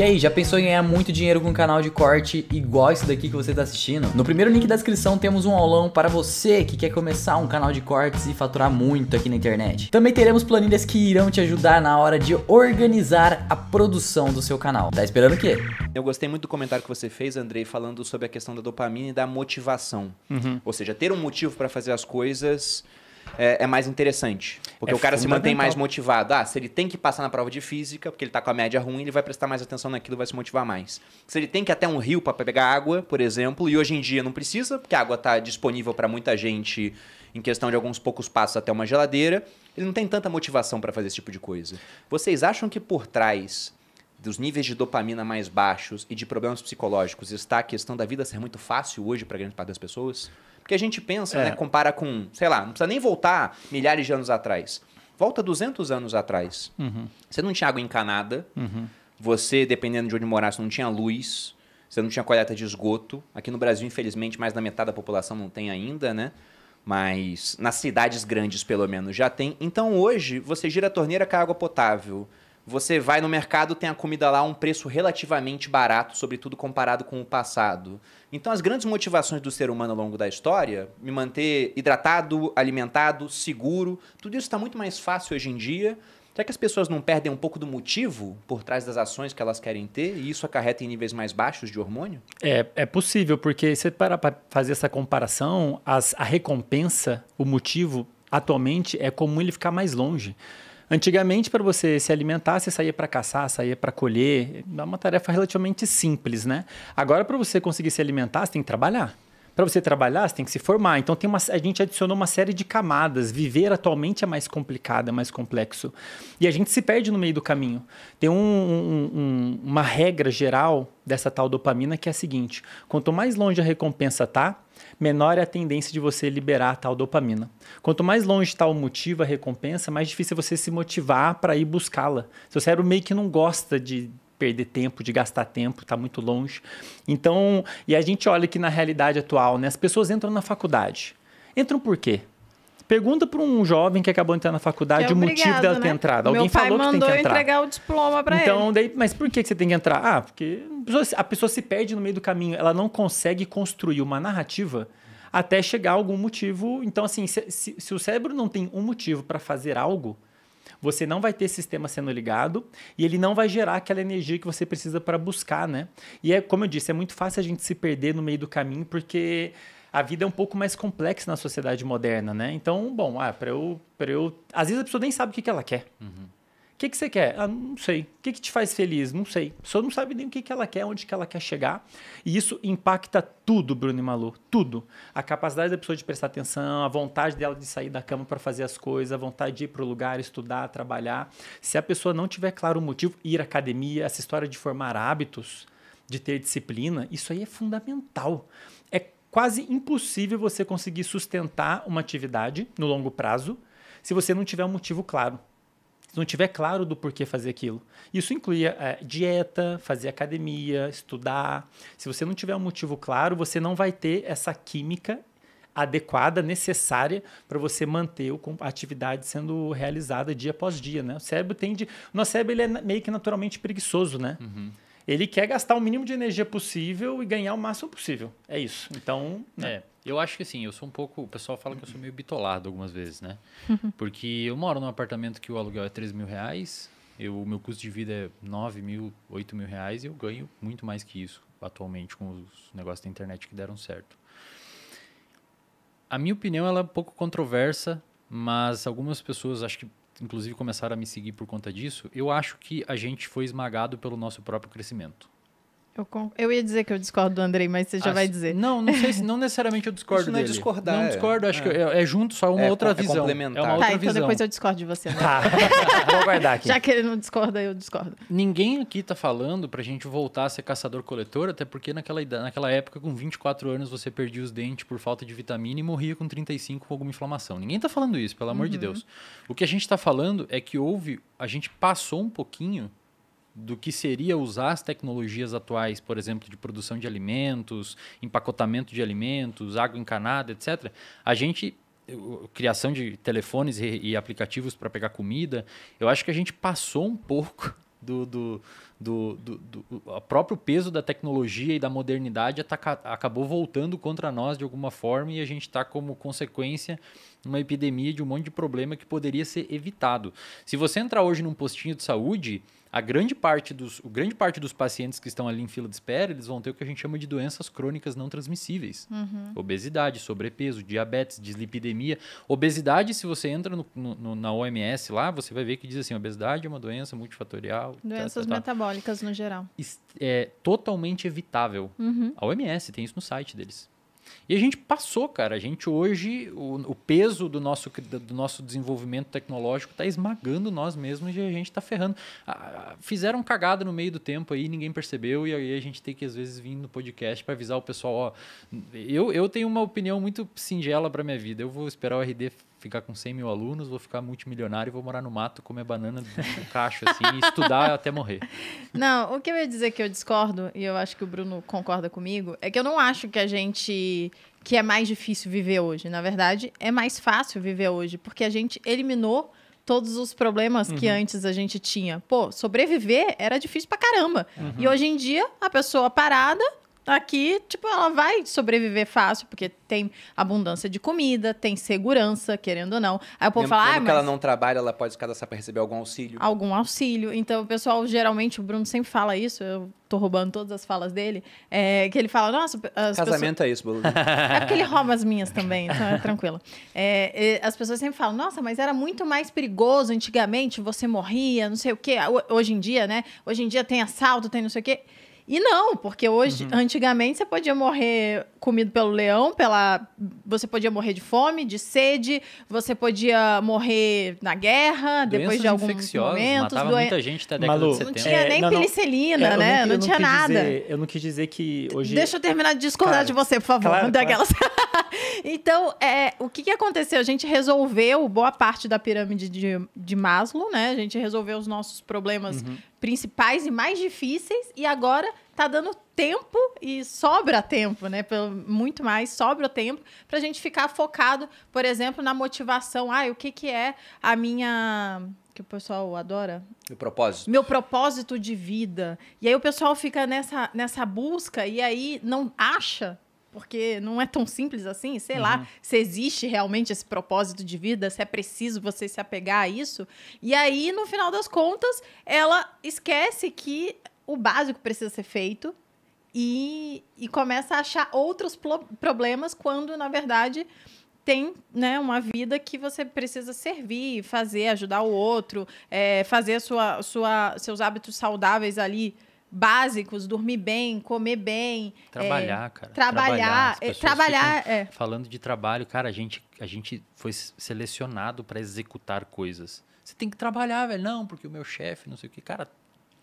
E aí, já pensou em ganhar muito dinheiro com um canal de corte igual esse daqui que você está assistindo? No primeiro link da descrição temos um aulão para você que quer começar um canal de cortes e faturar muito aqui na internet. Também teremos planilhas que irão te ajudar na hora de organizar a produção do seu canal. Tá esperando o quê? Eu gostei muito do comentário que você fez, Andrei, falando sobre a questão da dopamina e da motivação. Uhum. Ou seja, ter um motivo para fazer as coisas é, é mais interessante. Porque é o cara se mantém mais motivado. Ah, se ele tem que passar na prova de física, porque ele está com a média ruim, ele vai prestar mais atenção naquilo, vai se motivar mais. Se ele tem que ir até um rio para pegar água, por exemplo, e hoje em dia não precisa, porque a água está disponível para muita gente em questão de alguns poucos passos até uma geladeira, ele não tem tanta motivação para fazer esse tipo de coisa. Vocês acham que por trás dos níveis de dopamina mais baixos e de problemas psicológicos está a questão da vida ser muito fácil hoje para grande parte das pessoas? Porque a gente pensa, né, é. né? Compara com, sei lá, não precisa nem voltar milhares de anos atrás. Volta 200 anos atrás. Uhum. Você não tinha água encanada. Uhum. Você, dependendo de onde morasse, não tinha luz. Você não tinha coleta de esgoto. Aqui no Brasil, infelizmente, mais da metade da população não tem ainda, né? Mas nas cidades grandes, pelo menos, já tem. Então hoje, você gira a torneira com a água potável. Você vai no mercado, tem a comida lá a um preço relativamente barato, sobretudo comparado com o passado. Então, as grandes motivações do ser humano ao longo da história, me manter hidratado, alimentado, seguro, tudo isso está muito mais fácil hoje em dia. Será que as pessoas não perdem um pouco do motivo por trás das ações que elas querem ter e isso acarreta em níveis mais baixos de hormônio? É, é possível, porque se você parar para fazer essa comparação, as, a recompensa, o motivo, atualmente é comum ele ficar mais longe. Antigamente, para você se alimentar, você saía para caçar, saía para colher. É uma tarefa relativamente simples, né? Agora, para você conseguir se alimentar, você tem que trabalhar para você trabalhar, você tem que se formar. Então tem uma, a gente adicionou uma série de camadas. Viver atualmente é mais complicado, é mais complexo. E a gente se perde no meio do caminho. Tem um, um, uma regra geral dessa tal dopamina que é a seguinte: quanto mais longe a recompensa tá, menor é a tendência de você liberar a tal dopamina. Quanto mais longe está o motivo, a recompensa, mais difícil é você se motivar para ir buscá-la. Seu cérebro meio que não gosta de perder tempo, de gastar tempo, está muito longe. Então, e a gente olha que na realidade atual, né? As pessoas entram na faculdade. Entram por quê? Pergunta para um jovem que acabou de entrar na faculdade é o motivo dela né? ter entrado. Alguém Meu pai falou mandou que tem que entrar. entregar o diploma para então, ele. Daí, mas por que você tem que entrar? Ah, porque a pessoa, a pessoa se perde no meio do caminho. Ela não consegue construir uma narrativa até chegar a algum motivo. Então, assim, se, se, se o cérebro não tem um motivo para fazer algo, você não vai ter sistema sendo ligado e ele não vai gerar aquela energia que você precisa para buscar, né? E é, como eu disse, é muito fácil a gente se perder no meio do caminho porque a vida é um pouco mais complexa na sociedade moderna, né? Então, bom, ah, para eu, para eu, às vezes a pessoa nem sabe o que, que ela quer. Uhum que, que você quer? Ah, não sei. O que, que te faz feliz? Não sei. A pessoa não sabe nem o que, que ela quer, onde que ela quer chegar. E isso impacta tudo, Bruno e Malu. Tudo. A capacidade da pessoa de prestar atenção, a vontade dela de sair da cama para fazer as coisas, a vontade de ir para o lugar, estudar, trabalhar. Se a pessoa não tiver claro o motivo, ir à academia, essa história de formar hábitos, de ter disciplina, isso aí é fundamental. É quase impossível você conseguir sustentar uma atividade no longo prazo se você não tiver um motivo claro se não tiver claro do porquê fazer aquilo. Isso incluía é, dieta, fazer academia, estudar. Se você não tiver um motivo claro, você não vai ter essa química adequada, necessária para você manter a atividade sendo realizada dia após dia, né? O cérebro tende, nosso cérebro ele é meio que naturalmente preguiçoso, né? Uhum. Ele quer gastar o mínimo de energia possível e ganhar o máximo possível. É isso. Então, né? é. Eu acho que assim, eu sou um pouco. O pessoal fala que eu sou meio bitolado algumas vezes, né? Porque eu moro num apartamento que o aluguel é 3 mil reais, eu, o meu custo de vida é 9 mil, 8 mil reais e eu ganho muito mais que isso atualmente com os negócios da internet que deram certo. A minha opinião ela é um pouco controversa, mas algumas pessoas, acho que inclusive começaram a me seguir por conta disso. Eu acho que a gente foi esmagado pelo nosso próprio crescimento. Eu, eu ia dizer que eu discordo do Andrei, mas você já ah, vai dizer. Não, não, sei, não necessariamente eu discordo Isso não é dele. não é discordar. Não discordo, acho é. que é, é, junto, só é uma outra é visão. É complementar. É uma outra tá, então visão. então depois eu discordo de você. Né? Tá, vou guardar aqui. Já que ele não discorda, eu discordo. Ninguém aqui tá falando pra gente voltar a ser caçador-coletor, até porque naquela, naquela época, com 24 anos, você perdia os dentes por falta de vitamina e morria com 35 com alguma inflamação. Ninguém tá falando isso, pelo amor uhum. de Deus. O que a gente tá falando é que houve, a gente passou um pouquinho do que seria usar as tecnologias atuais, por exemplo, de produção de alimentos, empacotamento de alimentos, água encanada, etc. A gente criação de telefones e, e aplicativos para pegar comida, eu acho que a gente passou um pouco do, do, do, do, do próprio peso da tecnologia e da modernidade ataca, acabou voltando contra nós de alguma forma e a gente está como consequência uma epidemia de um monte de problema que poderia ser evitado. Se você entrar hoje num postinho de saúde, a grande parte dos, o grande parte dos pacientes que estão ali em fila de espera, eles vão ter o que a gente chama de doenças crônicas não transmissíveis. Uhum. Obesidade, sobrepeso, diabetes, dislipidemia. Obesidade, se você entra no, no, na OMS lá, você vai ver que diz assim, obesidade é uma doença multifatorial. Tá, doenças tá, tá, tá. metabólicas no geral. É totalmente evitável. Uhum. A OMS tem isso no site deles. E a gente passou, cara. A gente hoje, o, o peso do nosso, do nosso desenvolvimento tecnológico está esmagando nós mesmos e a gente está ferrando. Ah, fizeram cagada no meio do tempo aí, ninguém percebeu, e aí a gente tem que, às vezes, vir no podcast para avisar o pessoal: ó, eu, eu tenho uma opinião muito singela para minha vida. Eu vou esperar o RD ficar com 100 mil alunos, vou ficar multimilionário e vou morar no mato, comer banana no cacho, assim, e estudar até morrer. Não, o que eu ia dizer que eu discordo, e eu acho que o Bruno concorda comigo, é que eu não acho que a gente que, é mais difícil viver hoje. Na verdade, é mais fácil viver hoje, porque a gente eliminou todos os problemas uhum. que antes a gente tinha. Pô, sobreviver era difícil pra caramba. Uhum. E hoje em dia, a pessoa parada Tá aqui, tipo, ela vai sobreviver fácil, porque tem abundância de comida, tem segurança, querendo ou não. Aí o povo fala, ah, mas... que ela não trabalha, ela pode cadastrar para receber algum auxílio. Algum auxílio. Então, o pessoal, geralmente, o Bruno sempre fala isso, eu tô roubando todas as falas dele, é, que ele fala, nossa... Casamento pessoas... é isso, Bruno. É porque ele rouba as minhas também, então é tranquilo. É, as pessoas sempre falam, nossa, mas era muito mais perigoso antigamente, você morria, não sei o quê. Hoje em dia, né? Hoje em dia tem assalto, tem não sei o quê. E não, porque hoje, uhum. antigamente, você podia morrer comido pelo leão, pela. Você podia morrer de fome, de sede, você podia morrer na guerra, Doenças depois de alguns momentos. Matava muita gente até a década Malu, de 70. Não tinha é, nem não, penicilina, é, não, né? Eu não, não, tinha nada. Dizer, eu não quis dizer que hoje. Deixa eu terminar de discordar claro, de você, por favor. Claro, daquelas. Claro. então, é, o que, que aconteceu? A gente resolveu boa parte da pirâmide de, de Maslow, né? A gente resolveu os nossos problemas. Uhum principais e mais difíceis, e agora tá dando tempo e sobra tempo, né? Pelo, muito mais, sobra o tempo para a gente ficar focado, por exemplo, na motivação. Ah, o que, que é a minha. Que o pessoal adora? Meu propósito. Meu propósito de vida. E aí o pessoal fica nessa, nessa busca e aí não acha porque não é tão simples assim, sei uhum. lá, se existe realmente esse propósito de vida, se é preciso você se apegar a isso. E aí, no final das contas, ela esquece que o básico precisa ser feito e, e começa a achar outros problemas quando, na verdade, tem né, uma vida que você precisa servir, fazer, ajudar o outro, é, fazer sua, sua, seus hábitos saudáveis ali básicos, dormir bem, comer bem. É, trabalhar, é, cara. Trabalhar. Trabalhar. É, trabalhar é. Falando de trabalho, cara, a gente, a gente foi selecionado para executar coisas. Você tem que trabalhar, velho. Não, porque o meu chefe, não sei o que. Cara,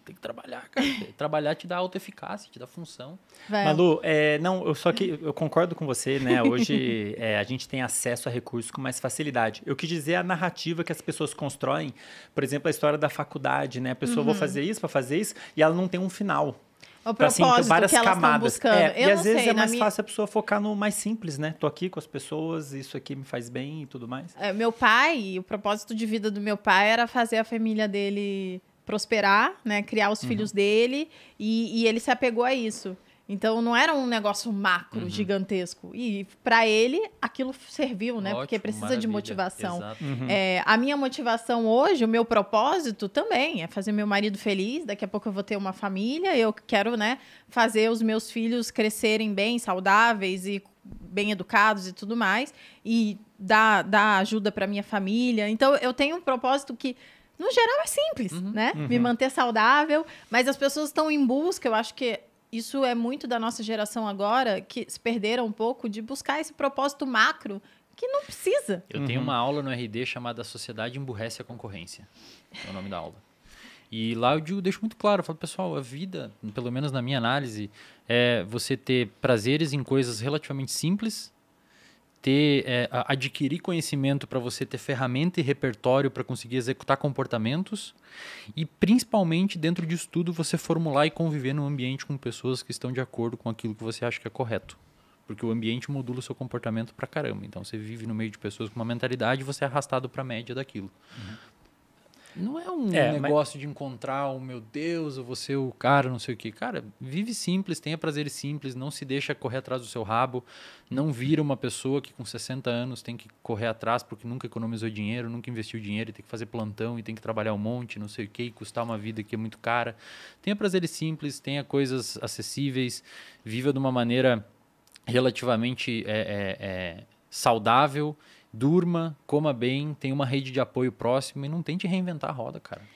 tem que trabalhar, cara. trabalhar te dá autoeficácia, te dá função. Vai. Malu, é, não, eu só que eu concordo com você, né? Hoje é, a gente tem acesso a recursos com mais facilidade. Eu quis dizer a narrativa que as pessoas constroem, por exemplo, a história da faculdade, né? A pessoa, uhum. vou fazer isso, vou fazer isso, e ela não tem um final o assim, propósito assim, várias que elas camadas. buscando. É, eu e às vezes sei, é mais minha... fácil a pessoa focar no mais simples, né? Tô aqui com as pessoas, isso aqui me faz bem e tudo mais. É, meu pai, o propósito de vida do meu pai era fazer a família dele prosperar, né? Criar os uhum. filhos dele. E, e ele se apegou a isso. Então não era um negócio macro, uhum. gigantesco. E para ele aquilo serviu, né? Ótimo, Porque precisa maravilha. de motivação. Uhum. É, a minha motivação hoje, o meu propósito também é fazer meu marido feliz. Daqui a pouco eu vou ter uma família. Eu quero, né? Fazer os meus filhos crescerem bem, saudáveis e bem educados e tudo mais. E dar, dar ajuda para minha família. Então eu tenho um propósito que no geral é simples, uhum. né? Uhum. Me manter saudável, mas as pessoas estão em busca, eu acho que isso é muito da nossa geração agora, que se perderam um pouco de buscar esse propósito macro que não precisa. Eu uhum. tenho uma aula no RD chamada Sociedade Emburrece a Concorrência. É o nome da aula. E lá eu digo, deixo muito claro, eu falo, pessoal, a vida, pelo menos na minha análise, é você ter prazeres em coisas relativamente simples ter é, adquirir conhecimento para você ter ferramenta e repertório para conseguir executar comportamentos e principalmente dentro disso tudo você formular e conviver num ambiente com pessoas que estão de acordo com aquilo que você acha que é correto porque o ambiente modula o seu comportamento para caramba então você vive no meio de pessoas com uma mentalidade e você é arrastado para a média daquilo uhum. Não é um é, negócio mas... de encontrar o meu Deus, eu vou ser o cara, não sei o que. Cara, vive simples, tenha prazeres simples, não se deixa correr atrás do seu rabo, não vira uma pessoa que com 60 anos tem que correr atrás porque nunca economizou dinheiro, nunca investiu dinheiro e tem que fazer plantão e tem que trabalhar um monte, não sei o que, e custar uma vida que é muito cara. Tenha prazeres simples, tenha coisas acessíveis, viva de uma maneira relativamente é, é, é saudável durma, coma bem, tenha uma rede de apoio próximo e não tente reinventar a roda, cara.